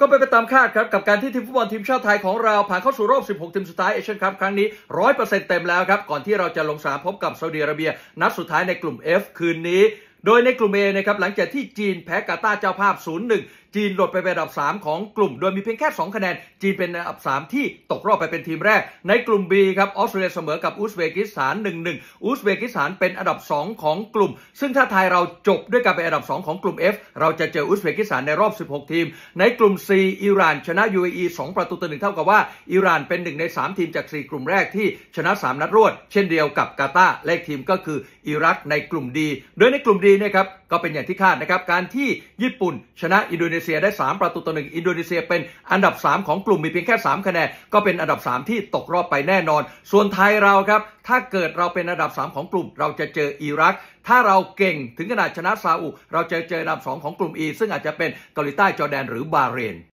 ก็ไปไปตามคาดครับ กับการที่ทีมฟุตบอลทีมชาติไทยของเราผ่านเข้าสู่รอบ 16 ทีมสุดท้ายเอเชียนคัพครั้งนี้ 100%เต็มแล้วครับ ก่อนที่เราจะลงสนามพบกับซาอุดิอาระเบีย นัดสุดท้ายในกลุ่ม F คืนนี้ โดยในกลุ่ม A นะครับหลังจากที่จีนแพ้กาตาร์เจ้าภาพ 0-1จีนหลดไปเป็นอันดับ 3 ของกลุ่ม โดยมีเพียงแค่2คะแนน จีนเป็นอันดับ3ที่ตกรอบไปเป็นทีมแรก ในกลุ่ม B ครับ ออสเตรเลียเสมอกับอุซเบกิสถาน 1-1 อุซเบกิสถานเป็นอันดับ 2 ของกลุ่ม ซึ่งถ้าไทยเราจบด้วยการเป็นอันดับ 2 ของกลุ่ม F เราจะเจออุซเบกิสถานในรอบ 16 ทีม ในกลุ่ม C อิหร่าน ชนะ UAE 2ประตูต่อหนึ่งเท่ากับว่าอิหร่านเป็นหนึ่งใน 3 ทีมจาก4กลุ่มแรกที่ชนะ 3 นัดรวด เช่นเดียวกับกาตาร์เลขทีมก็คืออิรักในกลุ่ม D โดยในกลุ่ม D นะครับก็เป็นอย่างที่คาดนะครับการที่ญี่ปุ่น ชนะอินโดนีเซียได้ 3 ประตูต่อหนึ่งอินโดนีเซีย เป็นอันดับ 3 ของกลุ่มมีเพียงแค่ 3 คะแนนก็เป็นอันดับ3ที่ตกรอบไปแน่นอน ส่วนไทยเราครับ ถ้าเกิดเราเป็นอันดับ 3 ของกลุ่มเราจะเจออิรัก ถ้าเราเก่งถึงขนาดชนะซาอุ เราจะเจออันดับ 2 ของกลุ่ม E ซึ่งอาจจะเป็นเกาหลีใต้จอร์แดนหรือบาเรน